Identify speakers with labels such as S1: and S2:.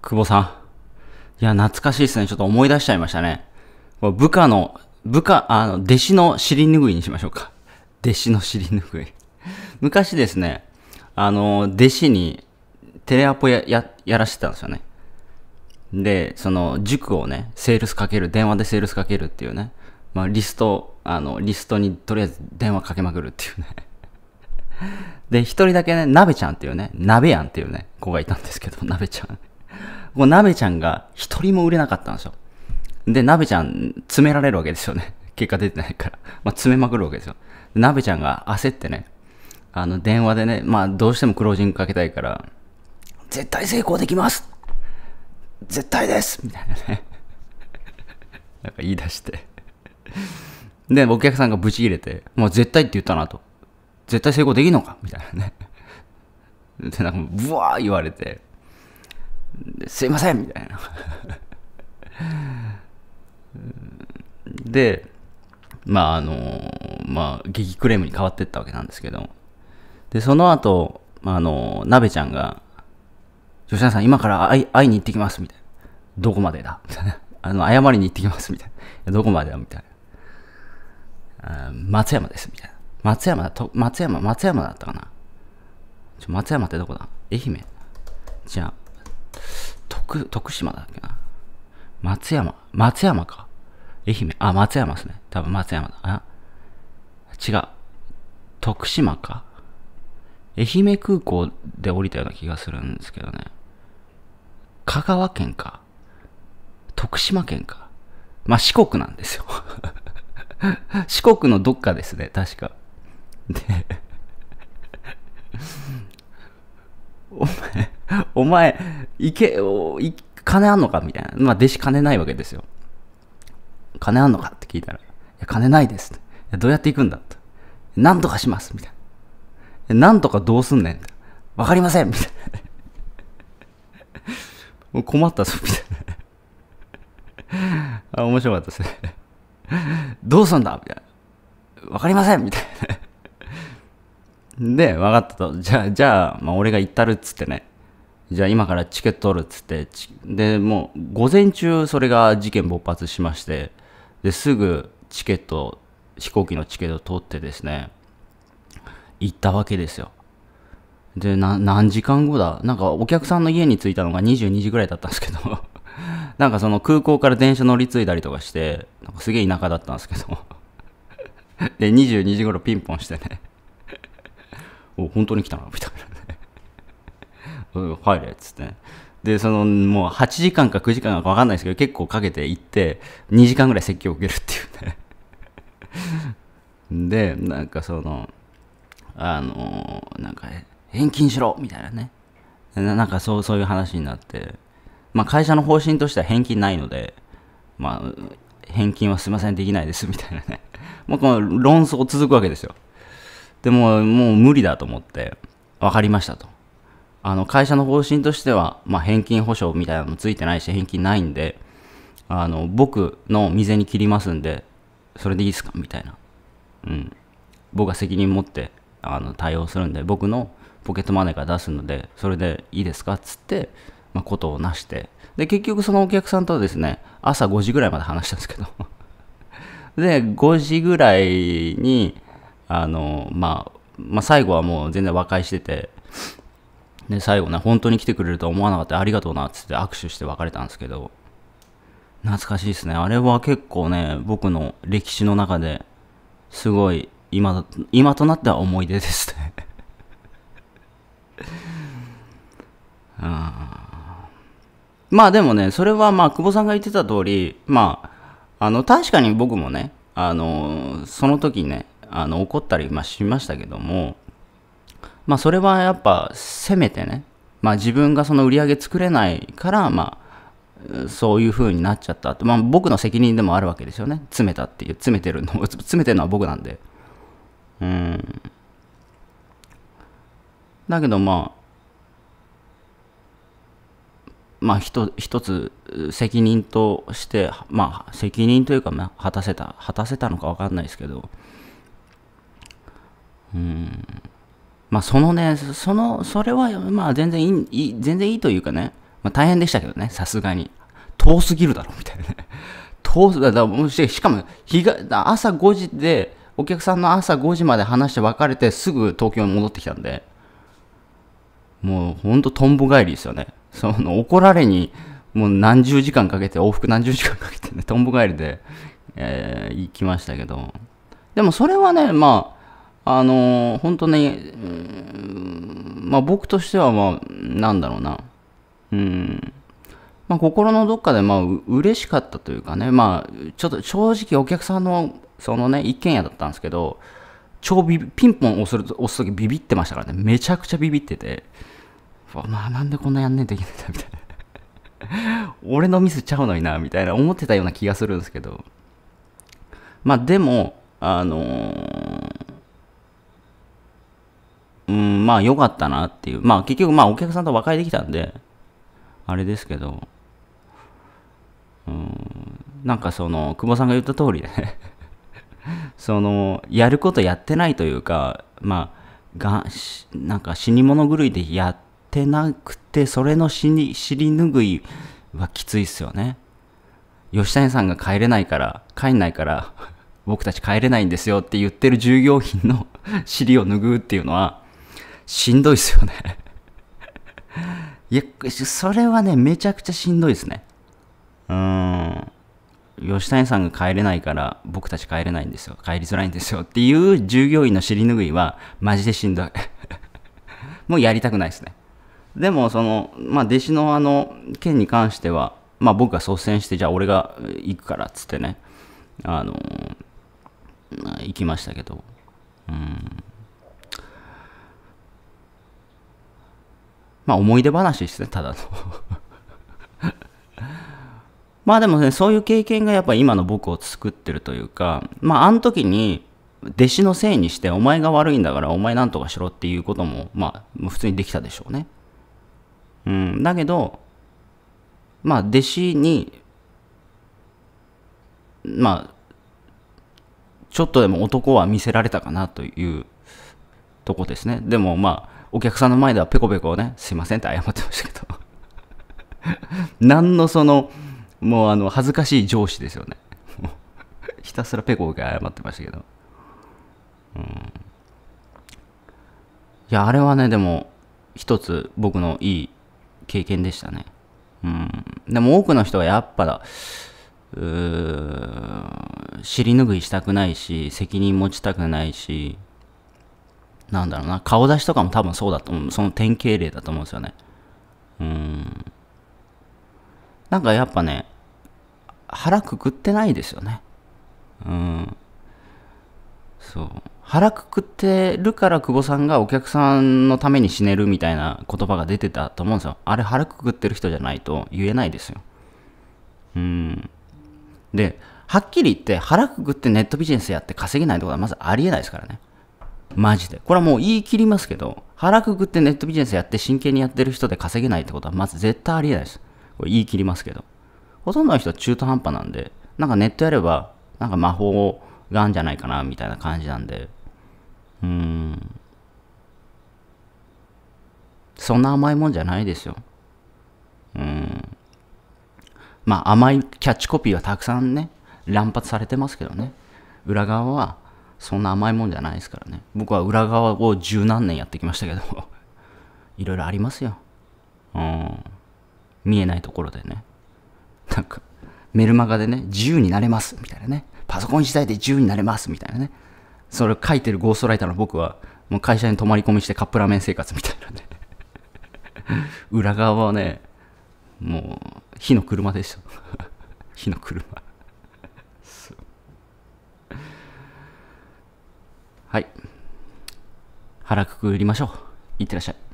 S1: 久保さん。いや、懐かしいですね。ちょっと思い出しちゃいましたね。部下の、部下、あの、弟子の尻拭いにしましょうか。弟子の尻拭い。昔ですね、あの、弟子にテレアポや、や、やらしてたんですよね。で、その、塾をね、セールスかける、電話でセールスかけるっていうね。まあ、リスト、あの、リストにとりあえず電話かけまくるっていうね。で、一人だけね、鍋ちゃんっていうね、鍋やんっていうね、子がいたんですけど、鍋ちゃん。鍋ちゃんが一人も売れなかったんですよ。で、鍋ちゃん、詰められるわけですよね。結果出てないから。まあ、詰めまくるわけですよ。鍋ちゃんが焦ってね、あの、電話でね、まあ、どうしてもクロージングかけたいから、絶対成功できます絶対ですみたいなね。なんか言い出してで、お客さんがブチ切れて、もう絶対って言ったなと。絶対成功できんのかみたいなね。で、なんか、ブワー言われて。すいませんみたいなで、まああの、まあ激クレームに変わってったわけなんですけど、で、その後、まあ、あの、なべちゃんが、吉田さん今から会い会いに行ってきますみたいな。どこまでだみたいな。あの、謝りに行ってきますみたいな。どこまでだみたいな。松山ですみたいな。松山だと、松山、松山だったかな。ちょ、松山ってどこだ愛媛じゃあ、徳、徳島だっけな。松山、松山か。愛媛、あ、松山ですね。多分松山だ。あ違う。徳島か。愛媛空港で降りたような気がするんですけどね。香川県か。徳島県か。まあ、四国なんですよ 四国のどっかですね、確か。で お前 お前、いけ、おい金あんのかみたいな。まあ、弟子金ないわけですよ。金あんのかって聞いたら、いや、金ないです。どうやって行くんだと。なんとかします。みたいな。なんとかどうすんねん。わかりません。みたいな。もう困ったぞ。みたいな。あ、面白かったですね。どうすんだみたいな。わかりません。みたいな。で、分かったと。じゃあ、じゃあ、まあ、俺が行ったるっつってね。じゃあ今からチケット取るっつって、で、もう午前中それが事件勃発しまして、ですぐチケット、飛行機のチケット取ってですね、行ったわけですよ。で、何時間後だなんかお客さんの家に着いたのが22時ぐらいだったんですけど なんかその空港から電車乗り継いだりとかして、なんかすげえ田舎だったんですけどで、22時頃ピンポンしてね お、本当に来たな、みたいな。入れっつって。でそのもう8時間か9時間か分かんないですけど結構かけて行って2時間ぐらい説教を受けるっていうね でなんかそのあのなんか返金しろみたいなねなんかそうそういう話になってまあ会社の方針としては返金ないのでまあ返金はすいませんできないですみたいなね もうこの論争続くわけですよでももう無理だと思って分かりましたとあの会社の方針としては、まあ、返金保証みたいなのもついてないし返金ないんであの僕の未然に切りますんでそれでいいですかみたいな、うん、僕が責任持ってあの対応するんで僕のポケットマネーから出すのでそれでいいですかっつって、まあ、ことをなしてで結局そのお客さんとはですね朝5時ぐらいまで話したんですけど で5時ぐらいにあの、まあ、まあ最後はもう全然和解しててで、最後ね、本当に来てくれるとは思わなかったありがとうなっつって握手して別れたんですけど、懐かしいですね。あれは結構ね、僕の歴史の中ですごい今、今となっては思い出ですね。あ まあでもね、それはまあ、久保さんが言ってた通り、まあ、あの、確かに僕もね、あの、その時ね、あの、怒ったりましましたけども、まあ、それはやっぱせめてね、まあ、自分がその売り上げ作れないから、まあ、そういうふうになっちゃったって、まあ、僕の責任でもあるわけですよね詰めたっていう詰めてるの 詰めてるのは僕なんでうんだけどまあまあ一、一つ責任として、まあ、責任というか、まあ、果たせた、果たせたのか分かんないですけど、うん、まあそのね、その、それは、まあ全然いい、全然いいというかね、まあ大変でしたけどね、さすがに。遠すぎるだろ、みたいなね。遠す、だしかも、日が、朝5時で、お客さんの朝5時まで話して別れて、すぐ東京に戻ってきたんで、もうほんととんぼ返りですよね。その、怒られに、もう何十時間かけて、往復何十時間かけてね、とんぼ返りで、えー、行きましたけど。でもそれはね、まあ、あの、本当ね、うん、まあ僕としては、まあ、なんだろうな。うん。まあ心のどっかで、まあ嬉しかったというかね、まあ、ちょっと正直お客さんの、そのね、一軒家だったんですけど、超ビピンポン押すと、押すときビビってましたからね、めちゃくちゃビビってて、まあなんでこんなやんねんといけないんだ、みたいな。俺のミスちゃうのになみたいな思ってたような気がするんですけどまあでもあのまあ良かったなっていう。まあ結局まあお客さんと和解できたんで、あれですけど、うん、なんかその、久保さんが言った通りで、ね その、やることやってないというか、まあ、がなんか死に物狂いでやってなくて、それの死に、尻拭いはきついっすよね。吉谷さんが帰れないから、帰んないから、僕たち帰れないんですよって言ってる従業員の 尻を拭うっていうのは、しんどいっすよねいや、それはね、めちゃくちゃしんどいですね。うん。吉谷さんが帰れないから僕たち帰れないんですよ。帰りづらいんですよ。っていう従業員の尻拭いはマジでしんどい もうやりたくないですね。でも、その、まあ、弟子のあの、件に関しては、まあ、僕が率先して、じゃあ俺が行くからっつってね、あのー、行きましたけど、うん。まあ思い出話ですね、ただの まあでもね、そういう経験がやっぱ今の僕を作ってるというか、まああの時に弟子のせいにしてお前が悪いんだからお前なんとかしろっていうことも、まあ普通にできたでしょうね。うん、だけど、まあ弟子に、まあ、ちょっとでも男は見せられたかなというとこですね。でもまあ、お客さんの前ではペコペコね、すいませんって謝ってましたけど。何のその、もうあの、恥ずかしい上司ですよね。ひたすらペコペコ謝ってましたけど。うん。いや、あれはね、でも、一つ僕のいい経験でしたね。うん。でも多くの人はやっぱ、うー尻拭いしたくないし責任持ちたくないしなんだろうな、顔出しとかも多分そうだと思う。その典型例だと思うんですよね。うん。なんかやっぱね、腹くくってないですよね。うん。そう。腹くくってるから久保さんがお客さんのために死ねるみたいな言葉が出てたと思うんですよ。あれ腹くくってる人じゃないと言えないですよ。うん。で、はっきり言って腹くくってネットビジネスやって稼げないってことはまずありえないですからね。マジで。これはもう言い切りますけど、腹くくってネットビジネスやって真剣にやってる人で稼げないってことはまず絶対ありえないです。これ言い切りますけど。ほとんどの人は中途半端なんで、なんかネットやれば、なんか魔法があるんじゃないかな、みたいな感じなんで。うーん。そんな甘いもんじゃないですよ。うん。まあ甘いキャッチコピーはたくさんね、乱発されてますけどね。裏側はそんな甘いもんじゃないですからね僕は裏側を十何年やってきましたけど いろいろありますようん見えないところでねなんかメルマガでね自由になれますみたいなねパソコン自体で自由になれますみたいなねそれを書いてるゴーストライターの僕はもう会社に泊まり込みしてカップラーメン生活みたいなね 裏側はねもう火の車でした 火の車はい腹くくりましょういってらっしゃい